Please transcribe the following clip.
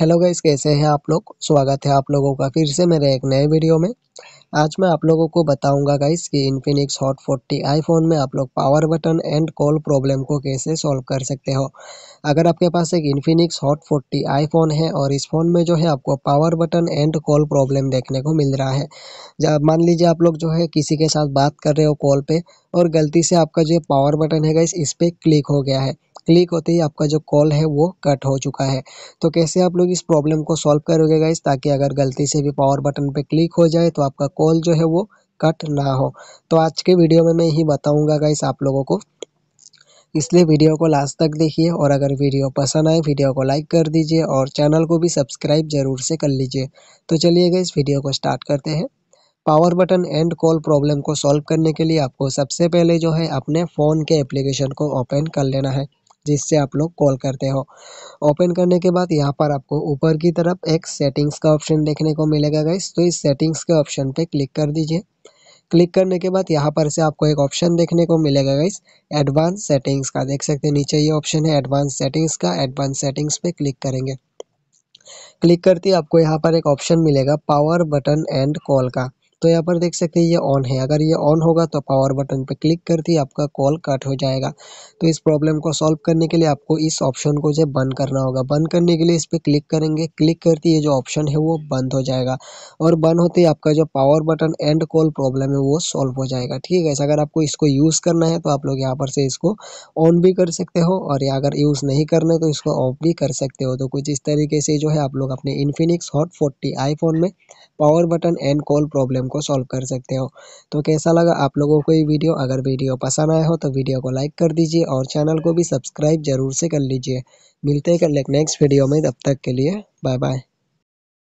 hello guys कैसे हैं आप लोग स्वागत है आप लोगों का फिर से मेरे एक नए वीडियो में आज मैं आप लोगों को बताऊंगा गाइस कि इन्फिनिक्स हॉट आई आईफोन में आप लोग power button and call problem को कैसे सॉल्व कर सकते हो अगर आपके पास एक इन्फिनिक्स हॉट आई आईफोन है और इस फोन में जो है आपको power button and call problem देखने को मिल रहा है जब मान लीजिए आप लोग जो है किसी के साथ बात कर रहे हो कॉल पर और गलती से आपका जो पावर बटन है गाइस इस पर क्लिक हो गया है क्लिक होते ही आपका जो कॉल है वो कट हो चुका है तो कैसे आप लोग इस प्रॉब्लम को सॉल्व करोगे गाइस ताकि अगर गलती से भी पावर बटन पे क्लिक हो जाए तो आपका कॉल जो है वो कट ना हो तो आज के वीडियो में मैं यही बताऊंगा गाइस आप लोगों को इसलिए वीडियो को लास्ट तक देखिए और अगर वीडियो पसंद आए वीडियो को लाइक कर दीजिए और चैनल को भी सब्सक्राइब जरूर से कर लीजिए तो चलिएगा इस वीडियो को स्टार्ट करते हैं power button and call problem को सॉल्व करने के लिए आपको सबसे पहले जो है अपने फ़ोन के एप्लीकेशन को ओपन कर लेना है जिससे आप लोग कॉल करते हो ओपन करने के बाद यहाँ पर आपको ऊपर की तरफ एक सेटिंग्स का ऑप्शन देखने को मिलेगा गाइस तो इस सेटिंग्स के ऑप्शन पर क्लिक कर दीजिए क्लिक करने के बाद यहाँ पर से आपको एक ऑप्शन देखने को मिलेगा गाइस एडवांस सेटिंग्स का देख सकते हैं नीचे ये ऑप्शन है एडवांस सेटिंग्स का एडवांस सेटिंग्स पे क्लिक करेंगे क्लिक करते ही आपको यहाँ पर एक ऑप्शन मिलेगा पावर बटन एंड कॉल का तो यहाँ पर देख सकते हैं ये ऑन है अगर ये ऑन होगा तो पावर बटन पर क्लिक करते ही आपका कॉल कट हो जाएगा तो इस प्रॉब्लम को सॉल्व करने के लिए आपको इस ऑप्शन को जो बंद करना होगा बंद करने के लिए इस पर क्लिक करेंगे क्लिक करते ये जो ऑप्शन है वो बंद हो जाएगा और बंद होते ही आपका जो power button and call problem है वो सॉल्व हो जाएगा ठीक है अगर आपको इसको यूज़ करना है तो आप लोग यहाँ पर से इसको ऑन भी कर सकते हो और अगर यूज़ नहीं करना है तो इसको ऑफ भी कर सकते हो तो कुछ इस तरीके से जो है आप लोग अपने इन्फिनिक्स हॉट फोर्टी आईफोन में power button and call problem को सॉल्व कर सकते हो तो कैसा लगा आप लोगों को ये वीडियो अगर वीडियो पसंद आया हो तो वीडियो को लाइक कर दीजिए और चैनल को भी सब्सक्राइब जरूर से कर लीजिए मिलते हैं नेक्स्ट वीडियो में तब तक के लिए बाय बाय